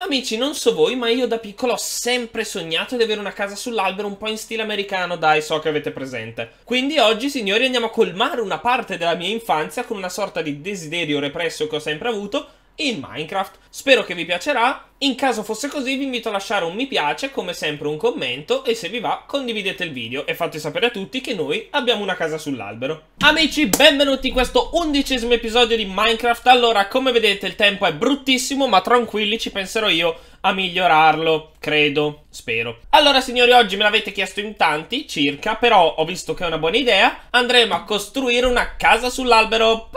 Amici, non so voi, ma io da piccolo ho sempre sognato di avere una casa sull'albero un po' in stile americano, dai, so che avete presente. Quindi oggi, signori, andiamo a colmare una parte della mia infanzia con una sorta di desiderio represso che ho sempre avuto, in Minecraft. Spero che vi piacerà, in caso fosse così vi invito a lasciare un mi piace, come sempre un commento e se vi va condividete il video e fate sapere a tutti che noi abbiamo una casa sull'albero. Amici, benvenuti in questo undicesimo episodio di Minecraft. Allora, come vedete il tempo è bruttissimo, ma tranquilli ci penserò io a migliorarlo, credo, spero. Allora signori, oggi me l'avete chiesto in tanti, circa, però ho visto che è una buona idea. Andremo a costruire una casa sull'albero.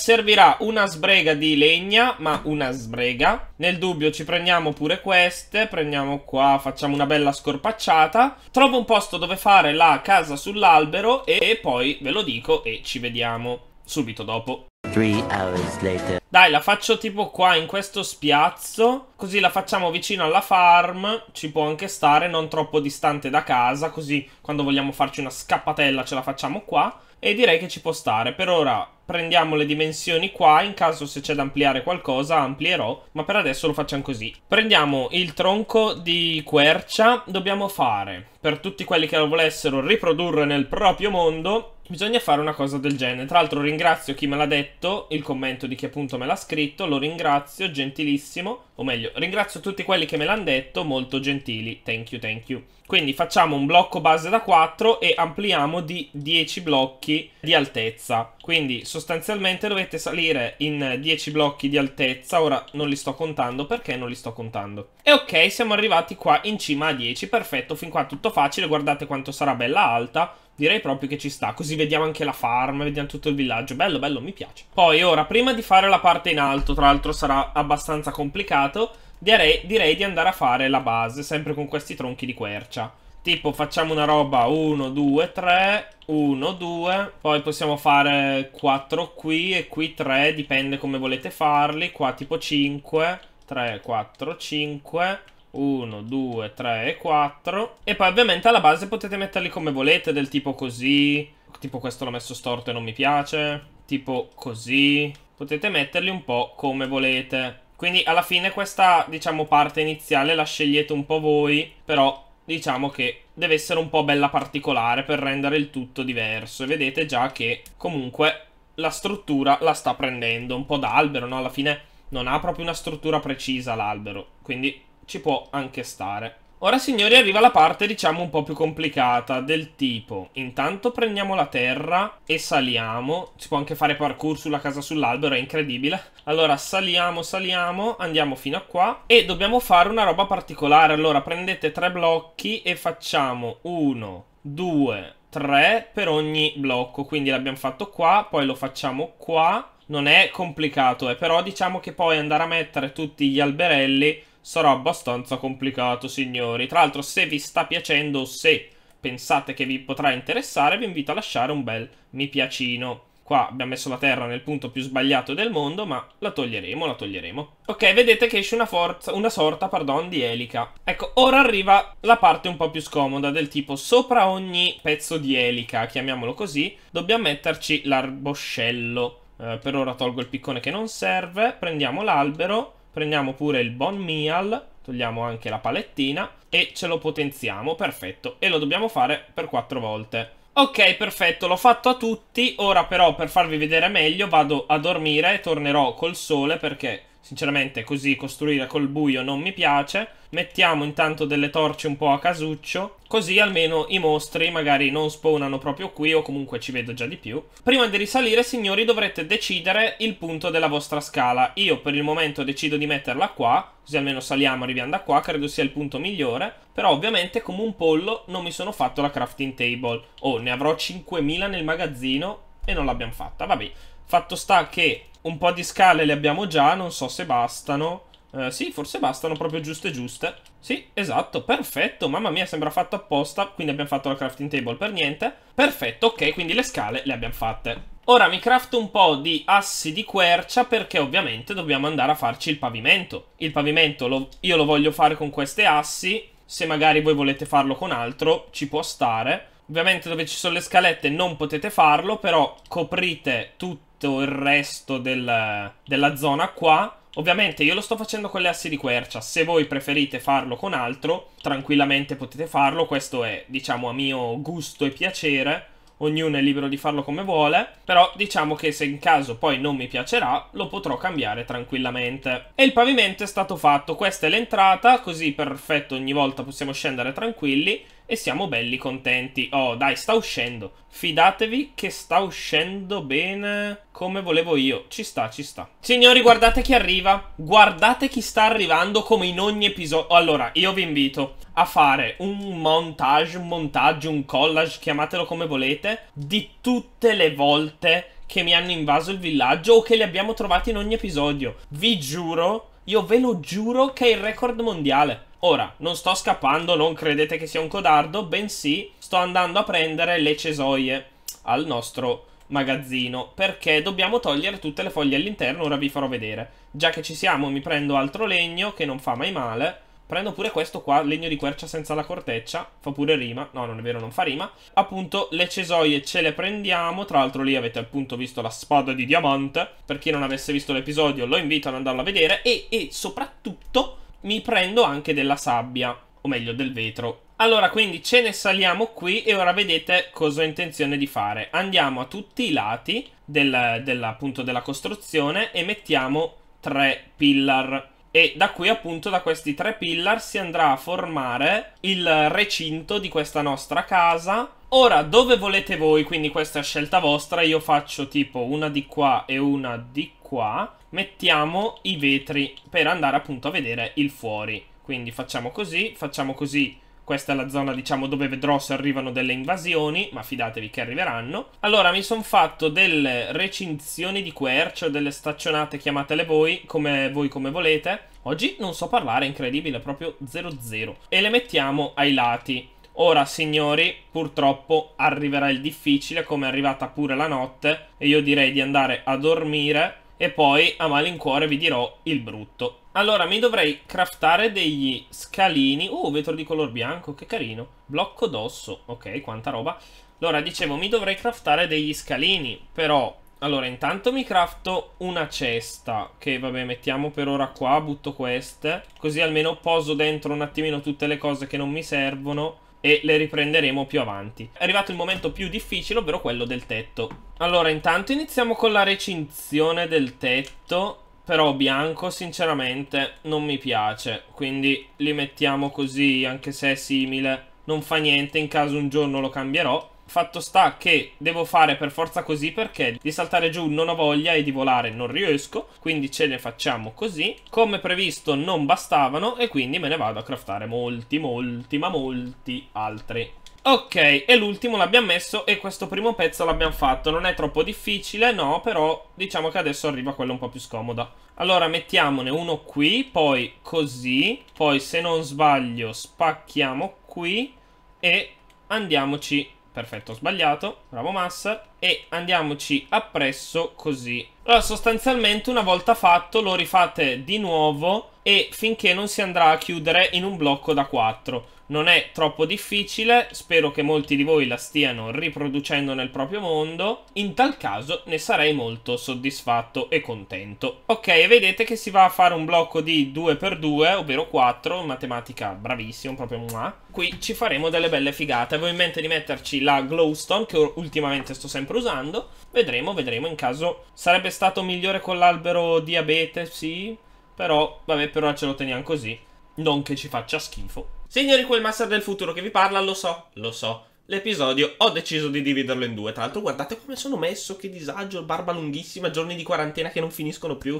Servirà una sbrega di legna, ma una sbrega. Nel dubbio ci prendiamo pure queste, prendiamo qua, facciamo una bella scorpacciata. Trovo un posto dove fare la casa sull'albero e poi ve lo dico e ci vediamo subito dopo. Dai, la faccio tipo qua in questo spiazzo, così la facciamo vicino alla farm, ci può anche stare, non troppo distante da casa, così quando vogliamo farci una scappatella ce la facciamo qua. E direi che ci può stare, per ora prendiamo le dimensioni qua, in caso se c'è da ampliare qualcosa amplierò, ma per adesso lo facciamo così. Prendiamo il tronco di quercia, dobbiamo fare, per tutti quelli che lo volessero riprodurre nel proprio mondo, Bisogna fare una cosa del genere. Tra l'altro ringrazio chi me l'ha detto, il commento di chi appunto me l'ha scritto, lo ringrazio, gentilissimo. O meglio, ringrazio tutti quelli che me l'hanno detto, molto gentili. Thank you, thank you. Quindi facciamo un blocco base da 4 e ampliamo di 10 blocchi di altezza. Quindi sostanzialmente dovete salire in 10 blocchi di altezza. Ora non li sto contando perché non li sto contando. E ok, siamo arrivati qua in cima a 10. Perfetto, fin qua tutto facile. Guardate quanto sarà bella alta Direi proprio che ci sta, così vediamo anche la farm, vediamo tutto il villaggio. Bello, bello, mi piace. Poi ora, prima di fare la parte in alto, tra l'altro sarà abbastanza complicato, direi, direi di andare a fare la base, sempre con questi tronchi di quercia. Tipo facciamo una roba 1, 2, 3, 1, 2, poi possiamo fare 4 qui e qui 3, dipende come volete farli, qua tipo 5, 3, 4, 5... 1, 2, 3 e 4. E poi ovviamente alla base potete metterli come volete, del tipo così, tipo questo l'ho messo storto e non mi piace, tipo così. Potete metterli un po' come volete. Quindi alla fine questa, diciamo, parte iniziale la scegliete un po' voi, però diciamo che deve essere un po' bella particolare per rendere il tutto diverso. E vedete già che comunque la struttura la sta prendendo un po' d'albero, no? Alla fine non ha proprio una struttura precisa l'albero, quindi ci può anche stare. Ora signori arriva la parte diciamo un po' più complicata del tipo intanto prendiamo la terra e saliamo si può anche fare parkour sulla casa sull'albero è incredibile allora saliamo saliamo andiamo fino a qua e dobbiamo fare una roba particolare allora prendete tre blocchi e facciamo uno, due, tre per ogni blocco quindi l'abbiamo fatto qua poi lo facciamo qua non è complicato eh, però diciamo che poi andare a mettere tutti gli alberelli sarà abbastanza complicato, signori. Tra l'altro, se vi sta piacendo o se pensate che vi potrà interessare, vi invito a lasciare un bel mi piacino. Qua abbiamo messo la Terra nel punto più sbagliato del mondo, ma la toglieremo, la toglieremo. Ok, vedete che esce una, forza, una sorta pardon, di elica. Ecco, ora arriva la parte un po' più scomoda, del tipo sopra ogni pezzo di elica, chiamiamolo così, dobbiamo metterci l'arboscello. Eh, per ora tolgo il piccone che non serve, prendiamo l'albero Prendiamo pure il Bon Meal, togliamo anche la palettina e ce lo potenziamo, perfetto. E lo dobbiamo fare per 4 volte. Ok, perfetto, l'ho fatto a tutti. Ora però per farvi vedere meglio vado a dormire e tornerò col sole perché Sinceramente così costruire col buio non mi piace. Mettiamo intanto delle torce un po' a casuccio, così almeno i mostri magari non spawnano proprio qui o comunque ci vedo già di più. Prima di risalire, signori, dovrete decidere il punto della vostra scala. Io per il momento decido di metterla qua, così almeno saliamo, arriviamo da qua, credo sia il punto migliore. Però ovviamente come un pollo non mi sono fatto la crafting table. Oh, ne avrò 5000 nel magazzino e non l'abbiamo fatta, vabbè. Fatto sta che un po' di scale le abbiamo già, non so se bastano. Eh, sì, forse bastano proprio giuste giuste. Sì, esatto, perfetto. Mamma mia, sembra fatto apposta. Quindi abbiamo fatto la crafting table per niente. Perfetto, ok, quindi le scale le abbiamo fatte. Ora mi crafto un po' di assi di quercia perché ovviamente dobbiamo andare a farci il pavimento. Il pavimento lo, io lo voglio fare con queste assi, se magari voi volete farlo con altro ci può stare. Ovviamente dove ci sono le scalette non potete farlo, però coprite tutto tutto il resto del, della zona qua. Ovviamente io lo sto facendo con le assi di quercia, se voi preferite farlo con altro, tranquillamente potete farlo, questo è diciamo a mio gusto e piacere, ognuno è libero di farlo come vuole, però diciamo che se in caso poi non mi piacerà lo potrò cambiare tranquillamente. E il pavimento è stato fatto, questa è l'entrata, così perfetto ogni volta possiamo scendere tranquilli, e siamo belli contenti. Oh, dai, sta uscendo. Fidatevi che sta uscendo bene come volevo io. Ci sta, ci sta. Signori, guardate chi arriva. Guardate chi sta arrivando come in ogni episodio. Allora, io vi invito a fare un montage, un montaggio, un collage, chiamatelo come volete, di tutte le volte che che mi hanno invaso il villaggio o che li abbiamo trovati in ogni episodio. Vi giuro, io ve lo giuro che è il record mondiale. Ora, non sto scappando, non credete che sia un codardo, bensì sto andando a prendere le cesoie al nostro magazzino perché dobbiamo togliere tutte le foglie all'interno, ora vi farò vedere. Già che ci siamo mi prendo altro legno che non fa mai male Prendo pure questo qua, legno di quercia senza la corteccia, fa pure rima, no non è vero non fa rima. Appunto le cesoie ce le prendiamo, tra l'altro lì avete appunto visto la spada di diamante, per chi non avesse visto l'episodio lo invito ad andarlo a vedere e, e soprattutto mi prendo anche della sabbia, o meglio del vetro. Allora quindi ce ne saliamo qui e ora vedete cosa ho intenzione di fare. Andiamo a tutti i lati del, della, appunto della costruzione e mettiamo tre pillar e da qui appunto da questi tre pillar si andrà a formare il recinto di questa nostra casa. Ora, dove volete voi, quindi questa è scelta vostra, io faccio tipo una di qua e una di qua, mettiamo i vetri per andare appunto a vedere il fuori. Quindi facciamo così, facciamo così questa è la zona, diciamo, dove vedrò se arrivano delle invasioni, ma fidatevi che arriveranno. Allora, mi sono fatto delle recinzioni di querce delle staccionate, chiamatele voi come, voi come volete. Oggi non so parlare, è incredibile, proprio 00. E le mettiamo ai lati. Ora, signori, purtroppo arriverà il difficile, come è arrivata pure la notte, e io direi di andare a dormire e poi a malincuore vi dirò il brutto. Allora, mi dovrei craftare degli scalini. Uh, vetro di color bianco, che carino. Blocco d'osso, ok, quanta roba. Allora, dicevo, mi dovrei craftare degli scalini, però... Allora, intanto mi crafto una cesta, che vabbè, mettiamo per ora qua, butto queste, così almeno poso dentro un attimino tutte le cose che non mi servono e le riprenderemo più avanti. È arrivato il momento più difficile, ovvero quello del tetto. Allora, intanto iniziamo con la recinzione del tetto, però bianco sinceramente non mi piace, quindi li mettiamo così, anche se è simile, non fa niente, in caso un giorno lo cambierò. Fatto sta che devo fare per forza così perché di saltare giù non ho voglia e di volare non riesco, quindi ce ne facciamo così. Come previsto non bastavano e quindi me ne vado a craftare molti, molti, ma molti altri. Ok, e l'ultimo l'abbiamo messo e questo primo pezzo l'abbiamo fatto. Non è troppo difficile, no, però diciamo che adesso arriva quello un po' più scomoda. Allora mettiamone uno qui, poi così, poi se non sbaglio spacchiamo qui e andiamoci Perfetto, ho sbagliato, bravo Massa. E andiamoci appresso così. Allora, sostanzialmente una volta fatto lo rifate di nuovo e finché non si andrà a chiudere in un blocco da 4. Non è troppo difficile, spero che molti di voi la stiano riproducendo nel proprio mondo, in tal caso ne sarei molto soddisfatto e contento. Ok, vedete che si va a fare un blocco di 2x2, ovvero 4, matematica bravissima, proprio mua. Qui ci faremo delle belle figate, avevo in mente di metterci la glowstone che ultimamente sto sempre usando, vedremo, vedremo in caso sarebbe stato migliore con l'albero diabete, sì... Però, vabbè, per ora ce lo teniamo così. Non che ci faccia schifo. Signori, quel master del futuro che vi parla, lo so, lo so. L'episodio ho deciso di dividerlo in due. Tra l'altro, guardate come sono messo, che disagio, barba lunghissima, giorni di quarantena che non finiscono più.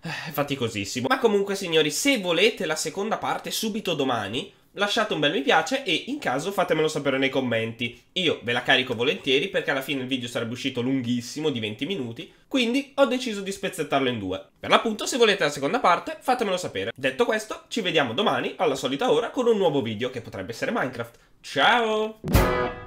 Eh, è faticosissimo. Ma comunque, signori, se volete la seconda parte subito domani, lasciate un bel mi piace e in caso fatemelo sapere nei commenti. Io ve la carico volentieri perché alla fine il video sarebbe uscito lunghissimo, di 20 minuti, quindi ho deciso di spezzettarlo in due. Per l'appunto, se volete la seconda parte, fatemelo sapere. Detto questo, ci vediamo domani, alla solita ora, con un nuovo video che potrebbe essere Minecraft. Ciao!